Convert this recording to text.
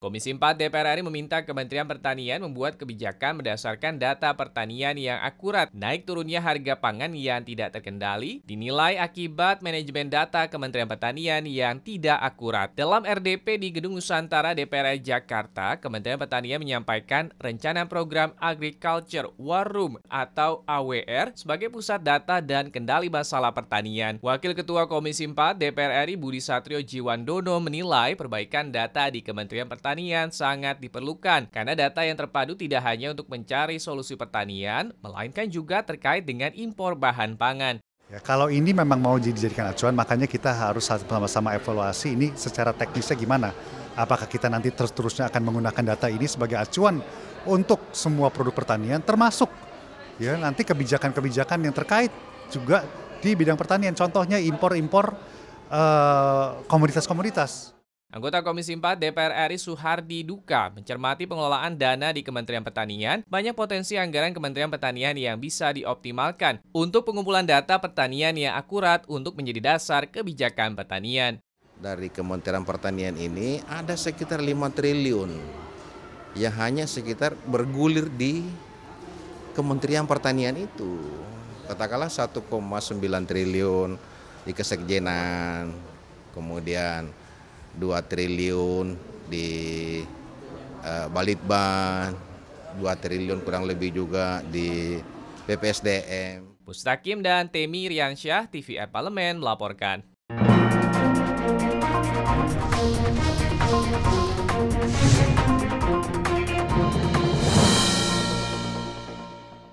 Komisi 4 DPR RI meminta Kementerian Pertanian membuat kebijakan berdasarkan data pertanian yang akurat. Naik turunnya harga pangan yang tidak terkendali dinilai akibat manajemen data Kementerian Pertanian yang tidak akurat. Dalam RDP di Gedung Nusantara DPR RI Jakarta, Kementerian Pertanian menyampaikan rencana program Agriculture War Room atau AWR sebagai pusat data dan kendali masalah pertanian. Wakil Ketua Komisi 4 DPR RI Budi Satrio Jiwandono menilai perbaikan data di Kementerian Pertanian pertanian sangat diperlukan karena data yang terpadu tidak hanya untuk mencari solusi pertanian, melainkan juga terkait dengan impor bahan pangan. Ya, kalau ini memang mau dijadikan acuan, makanya kita harus sama-sama evaluasi ini secara teknisnya gimana. Apakah kita nanti terus-terusnya akan menggunakan data ini sebagai acuan untuk semua produk pertanian, termasuk ya nanti kebijakan-kebijakan yang terkait juga di bidang pertanian. Contohnya impor-impor uh, komoditas-komoditas. Anggota Komisi 4 DPR RI Suhardi Duka mencermati pengelolaan dana di Kementerian Pertanian, banyak potensi anggaran Kementerian Pertanian yang bisa dioptimalkan untuk pengumpulan data pertanian yang akurat untuk menjadi dasar kebijakan pertanian. Dari Kementerian Pertanian ini ada sekitar 5 triliun yang hanya sekitar bergulir di Kementerian Pertanian itu. Katakanlah 1,9 triliun di kesekjenan, kemudian 2 triliun di uh, eh, Balitbang, 2 triliun kurang lebih juga di PPSDM. Pustakim dan Temi Riansyah, TVR Parlemen melaporkan.